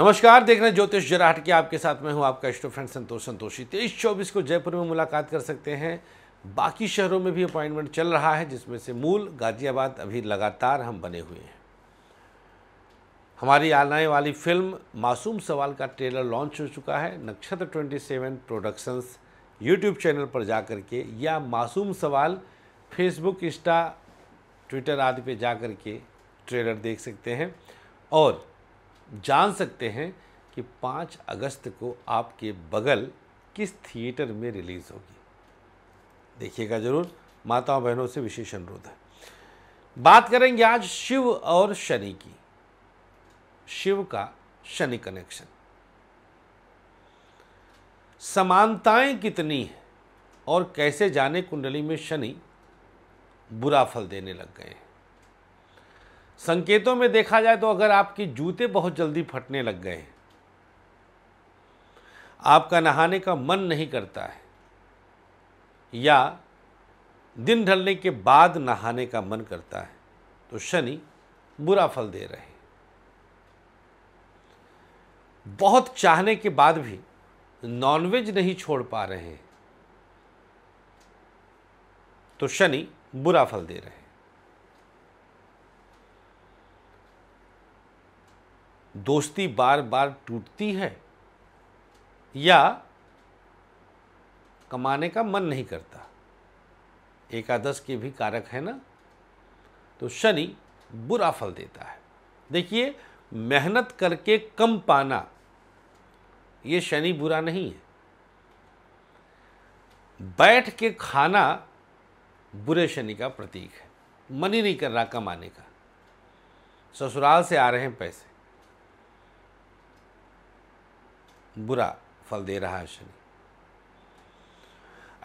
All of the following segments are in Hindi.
नमस्कार देख रहे हैं ज्योतिष जराहट के आपके साथ में हूं आपका इष्ट फ्रेंड संतोष संतोषी तेईस चौबीस को जयपुर में मुलाकात कर सकते हैं बाकी शहरों में भी अपॉइंटमेंट चल रहा है जिसमें से मूल गाजियाबाद अभी लगातार हम बने हुए हैं हमारी आने वाली फिल्म मासूम सवाल का ट्रेलर लॉन्च हो चुका है Nakshatra twenty seven productions YouTube channel पर जा कर के या मासूम सवाल फेसबुक इंस्टा ट्विटर आदि पे जा कर के ट्रेलर देख सकते हैं और जान सकते हैं कि 5 अगस्त को आपके बगल किस थिएटर में रिलीज़ होगी देखिएगा ज़रूर माताओं बहनों से विशेष अनुरोध है बात करेंगे आज शिव और शनि की शिव का शनि कनेक्शन समानताएं कितनी हैं और कैसे जाने कुंडली में शनि बुरा फल देने लग गए हैं संकेतों में देखा जाए तो अगर आपके जूते बहुत जल्दी फटने लग गए हैं आपका नहाने का मन नहीं करता है या दिन ढलने के बाद नहाने का मन करता है तो शनि बुरा फल दे रहे हैं बहुत चाहने के बाद भी नॉनवेज नहीं छोड़ पा रहे हैं तो शनि बुरा फल दे रहे हैं दोस्ती बार बार टूटती है या कमाने का मन नहीं करता एकादश के भी कारक है ना तो शनि बुरा फल देता है देखिए मेहनत करके कम पाना ये शनि बुरा नहीं है बैठ के खाना बुरे शनि का प्रतीक है मन ही नहीं कर रहा कमाने का ससुराल से आ रहे हैं पैसे बुरा फल दे रहा है शनि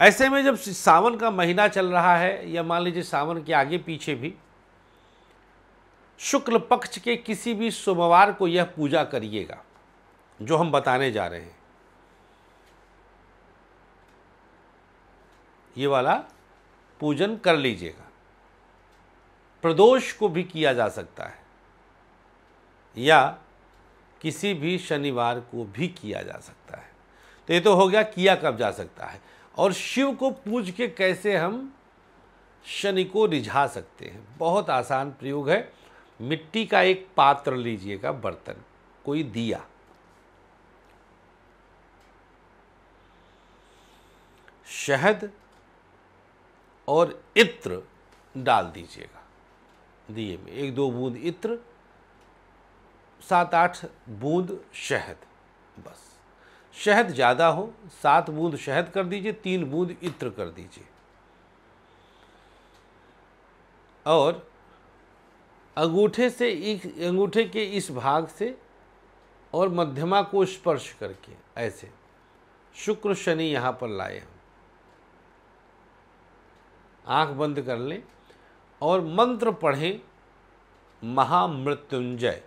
ऐसे में जब सावन का महीना चल रहा है या मान लीजिए सावन के आगे पीछे भी शुक्ल पक्ष के किसी भी सोमवार को यह पूजा करिएगा जो हम बताने जा रहे हैं ये वाला पूजन कर लीजिएगा प्रदोष को भी किया जा सकता है या किसी भी शनिवार को भी किया जा सकता है तो ये तो हो गया किया कब जा सकता है और शिव को पूज के कैसे हम शनि को रिझा सकते हैं बहुत आसान प्रयोग है मिट्टी का एक पात्र लीजिएगा बर्तन कोई दिया शहद और इत्र डाल दीजिएगा दिए में एक दो बूंद इत्र सात आठ बूंद शहद बस शहद ज़्यादा हो सात बूंद शहद कर दीजिए तीन बूंद इत्र कर दीजिए और अंगूठे से एक अंगूठे के इस भाग से और मध्यमा को स्पर्श करके ऐसे शुक्र शनि यहाँ पर लाए हम आँख बंद कर लें और मंत्र पढ़ें महामृत्युंजय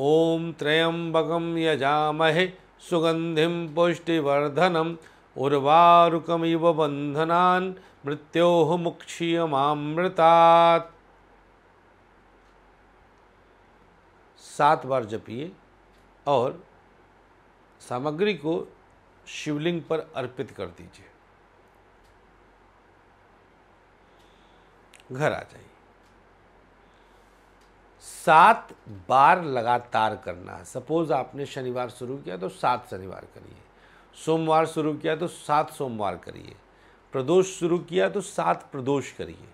ओम त्र्यम्बकं यजामहे सुगन्धिं पुष्टिवर्धनम् बंधना मृत्यो मुक्षीय मुक्षीयमामृतात् सात बार जपिए और सामग्री को शिवलिंग पर अर्पित कर दीजिए घर आ जाइए सात बार लगातार करना है सपोज़ आपने शनिवार शुरू किया तो सात शनिवार करिए सोमवार शुरू किया तो सात सोमवार करिए प्रदोष शुरू किया तो सात प्रदोष करिए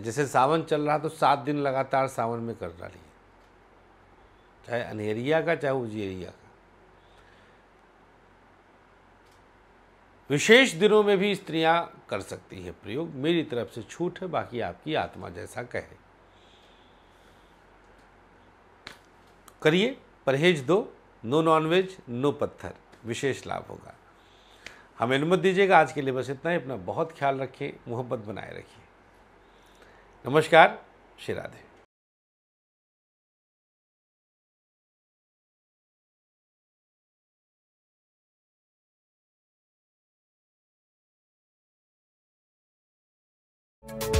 जैसे सावन चल रहा तो सात दिन लगातार सावन में कर डालिए चाहे अनहेरिया का चाहे उजेरिया का विशेष दिनों में भी स्त्रियां कर सकती हैं प्रयोग मेरी तरफ से छूट है बाकी आपकी आत्मा जैसा कहे करिए परहेज दो नो नॉनवेज नो पत्थर विशेष लाभ होगा हमें अनुमत दीजिएगा आज के लिए बस इतना ही अपना बहुत ख्याल रखें मोहब्बत बनाए रखिए नमस्कार श्री राधे Thank you